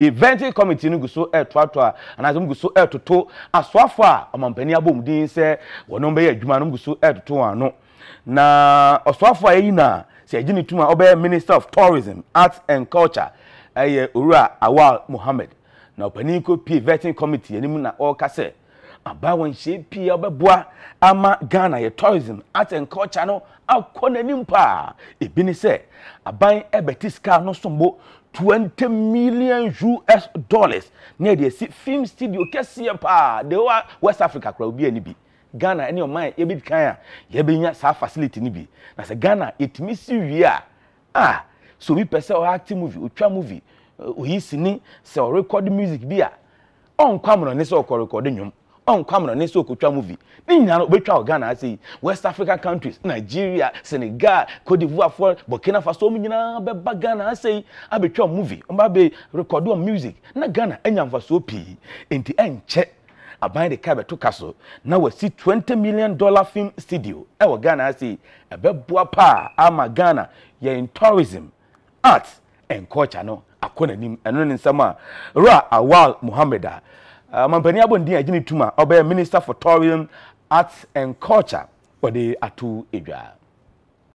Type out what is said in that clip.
event committee no so so ɛtoatoa anaasɛ gu e ɛtoto asoafoɔ a ɔmampanin abɔ mu din sɛ wɔnom bɛyɛ adwuma no gu so ɛtoto ano na ɔsoafoɔ a yɛyi na a sɛ agye a minister of tourism art and culture ɛyɛ owura awal mohammed na ɔpanin kɔ pie vetting committee anim na ɔreka aba wɔn nhyɛ pii a ama ghana yɛ tourism art and culture no akɔ n'anim paa ebi ne sɛ aban ɛbɛti sika no sombo twenty million us dollars na yɛde esi film studio kɛseɛ paa de wa west africa kora obi ani bi ghana ɛne ɔman yɛbi kan a yɛbɛnya saa facility no bi na sɛ ghana yɛtumi si wie a a so obi pɛ sɛ ɔyɛ acting movie otwa movie oyi sini sɛ ɔrekɔd music bi a ɔnkɔ amuna ne sɛ ɔkɔ rekɔd nnwom ɔnkwamena ne sɛ ɔkɔtwa movie ne nyinaa no wobɛtwa wɔ ghana ase yi west africa countries nigeria senegal cote divoirefoɔ burkina faso ɔm nyinaa bɛba ghana ase yi abɛtwa movie ɔmba bɛ rekɔdo ɔ music na ghana anya mfasoɔ pii enti ɛnkyɛ aban de ka bɛto ka so na wasi twenty million dollar film studio ɛwɔ ghana ase yi ɛbɛboa paa ama ghana yɛn tourism art and culture no akɔ n'anim ɛno ne nsɛm a ra awal muhammed a mampanin abɔnden a gyina tum a ɔbɛyɛ minister for tourism arts and culture wɔde ato edwa.